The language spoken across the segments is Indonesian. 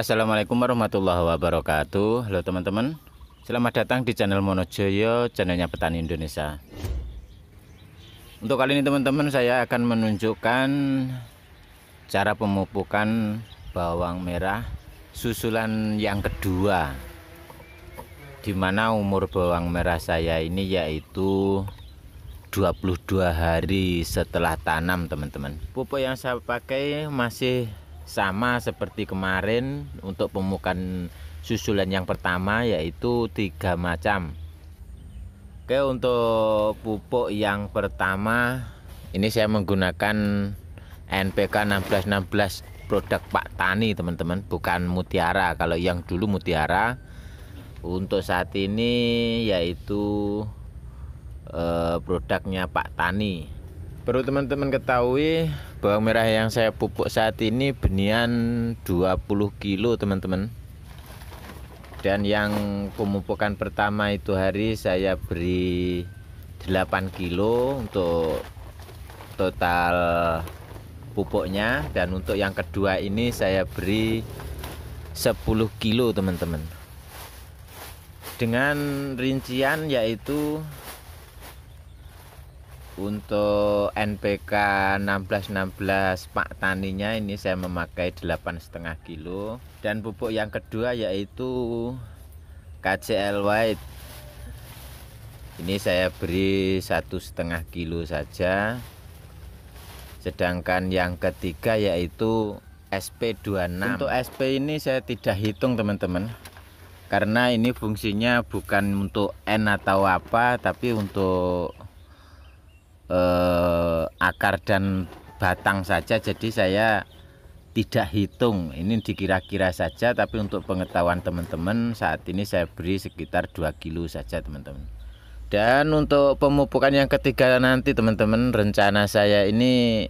Assalamualaikum warahmatullahi wabarakatuh Halo teman-teman Selamat datang di channel Monojoyo Channelnya Petani Indonesia Untuk kali ini teman-teman Saya akan menunjukkan Cara pemupukan Bawang merah Susulan yang kedua Dimana umur bawang merah saya ini Yaitu 22 hari setelah tanam teman-teman Pupuk yang saya pakai masih sama seperti kemarin untuk pemukan susulan yang pertama yaitu tiga macam Oke untuk pupuk yang pertama ini saya menggunakan NPK 1616 produk Pak Tani teman-teman bukan Mutiara kalau yang dulu Mutiara untuk saat ini yaitu eh, produknya Pak Tani perlu teman-teman ketahui Bawang merah yang saya pupuk saat ini benian 20 kilo teman-teman Dan yang pemupukan pertama itu hari saya beri 8 kilo untuk total pupuknya Dan untuk yang kedua ini saya beri 10 kilo teman-teman Dengan rincian yaitu untuk NPK 1616 Pak Taninya ini saya memakai 8,5 kilo dan pupuk yang kedua yaitu KCL White ini saya beri satu setengah kilo saja sedangkan yang ketiga yaitu SP26 untuk SP ini saya tidak hitung teman-teman karena ini fungsinya bukan untuk N atau apa tapi untuk eh, akar dan batang saja jadi saya tidak hitung ini dikira-kira saja tapi untuk pengetahuan teman-teman saat ini saya beri sekitar 2 kilo saja teman-teman dan untuk pemupukan yang ketiga nanti teman-teman rencana saya ini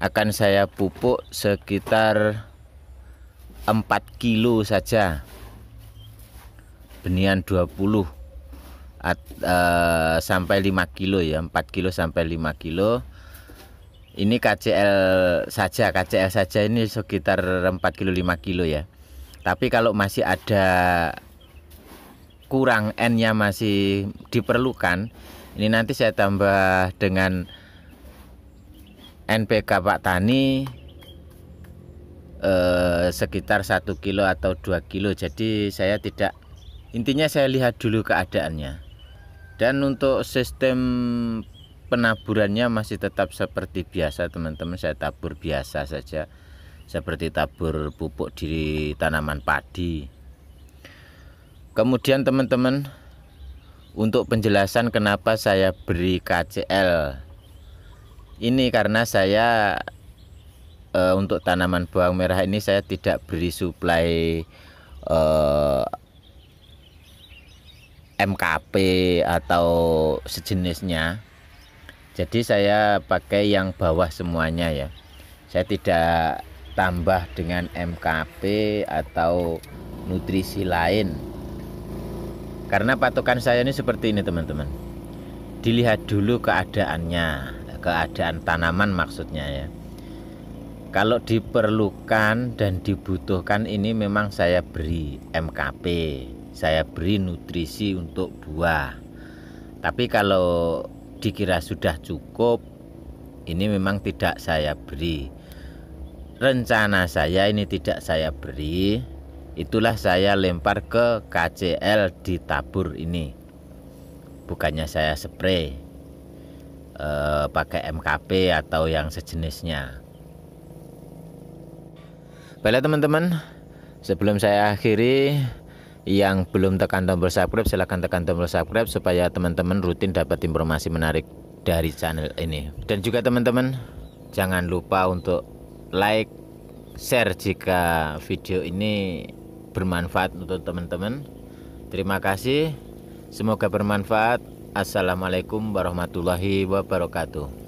akan saya pupuk sekitar 4 kilo saja benian 20 at, uh, sampai 5 kilo ya 4 kilo sampai 5 kilo ini KCL saja KCL saja ini sekitar 4 kilo 5 kilo ya tapi kalau masih ada kurang N nya masih diperlukan ini nanti saya tambah dengan NPK Pak Tani eh, sekitar 1 kilo atau 2 kilo jadi saya tidak intinya saya lihat dulu keadaannya dan untuk sistem penaburannya masih tetap seperti biasa teman-teman saya tabur biasa saja seperti tabur pupuk di tanaman padi kemudian teman-teman untuk penjelasan kenapa saya beri KCL ini karena saya e, untuk tanaman bawang merah ini saya tidak beri suplai e, MKP atau sejenisnya jadi saya pakai yang bawah semuanya ya saya tidak tambah dengan MKP atau nutrisi lain karena patokan saya ini seperti ini teman-teman dilihat dulu keadaannya keadaan tanaman maksudnya ya kalau diperlukan dan dibutuhkan ini memang saya beri MKP saya beri nutrisi untuk buah tapi kalau dikira sudah cukup ini memang tidak saya beri rencana saya ini tidak saya beri itulah saya lempar ke KCL di tabur ini bukannya saya spray e, pakai MKP atau yang sejenisnya baiklah teman-teman sebelum saya akhiri yang belum tekan tombol subscribe silahkan tekan tombol subscribe supaya teman-teman rutin dapat informasi menarik dari channel ini. Dan juga teman-teman jangan lupa untuk like, share jika video ini bermanfaat untuk teman-teman. Terima kasih. Semoga bermanfaat. Assalamualaikum warahmatullahi wabarakatuh.